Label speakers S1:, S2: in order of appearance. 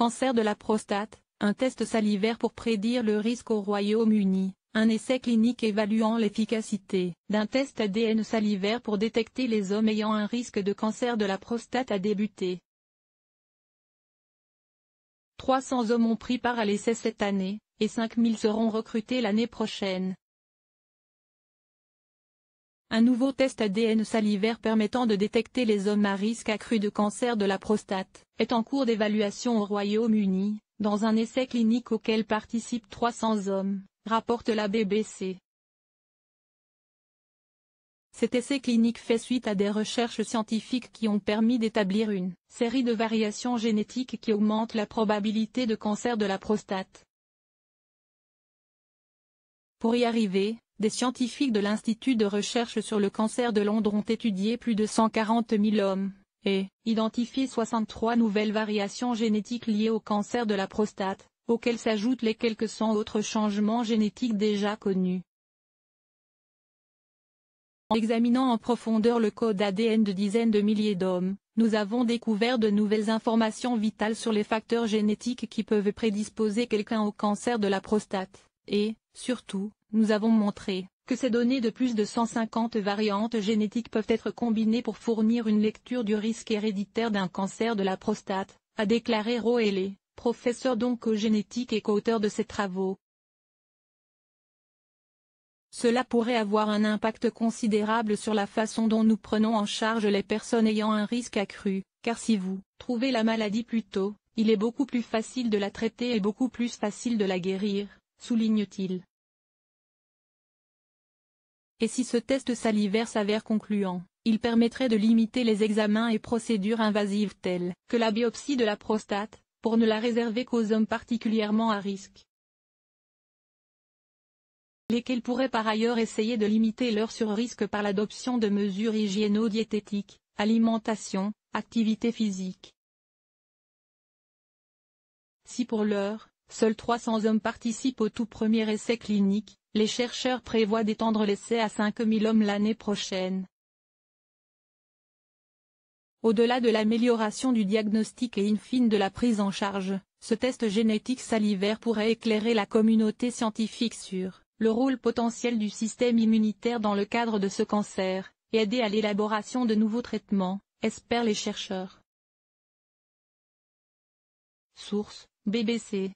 S1: Cancer de la prostate, un test salivaire pour prédire le risque au Royaume-Uni, un essai clinique évaluant l'efficacité d'un test ADN salivaire pour détecter les hommes ayant un risque de cancer de la prostate a débuté. 300 hommes ont pris part à l'essai cette année, et 5000 seront recrutés l'année prochaine. Un nouveau test ADN salivaire permettant de détecter les hommes à risque accru de cancer de la prostate est en cours d'évaluation au Royaume-Uni, dans un essai clinique auquel participent 300 hommes, rapporte la BBC. Cet essai clinique fait suite à des recherches scientifiques qui ont permis d'établir une série de variations génétiques qui augmentent la probabilité de cancer de la prostate. Pour y arriver, des scientifiques de l'Institut de recherche sur le cancer de Londres ont étudié plus de 140 000 hommes, et identifié 63 nouvelles variations génétiques liées au cancer de la prostate, auxquelles s'ajoutent les quelques 100 autres changements génétiques déjà connus. En examinant en profondeur le code ADN de dizaines de milliers d'hommes, nous avons découvert de nouvelles informations vitales sur les facteurs génétiques qui peuvent prédisposer quelqu'un au cancer de la prostate. Et, surtout, nous avons montré que ces données de plus de 150 variantes génétiques peuvent être combinées pour fournir une lecture du risque héréditaire d'un cancer de la prostate, a déclaré Roelé, professeur d'oncogénétique et co-auteur de ces travaux. Cela pourrait avoir un impact considérable sur la façon dont nous prenons en charge les personnes ayant un risque accru, car si vous trouvez la maladie plus tôt, il est beaucoup plus facile de la traiter et beaucoup plus facile de la guérir souligne-t-il. Et si ce test salivaire s'avère concluant, il permettrait de limiter les examens et procédures invasives telles que la biopsie de la prostate, pour ne la réserver qu'aux hommes particulièrement à risque. Lesquels pourraient par ailleurs essayer de limiter leur sur-risque par l'adoption de mesures hygiéno-diététiques, alimentation, activité physique. Si pour l'heure, Seuls 300 hommes participent au tout premier essai clinique, les chercheurs prévoient d'étendre l'essai à 5000 hommes l'année prochaine. Au-delà de l'amélioration du diagnostic et in fine de la prise en charge, ce test génétique salivaire pourrait éclairer la communauté scientifique sur le rôle potentiel du système immunitaire dans le cadre de ce cancer, et aider à l'élaboration de nouveaux traitements, espèrent les chercheurs. Source, BBC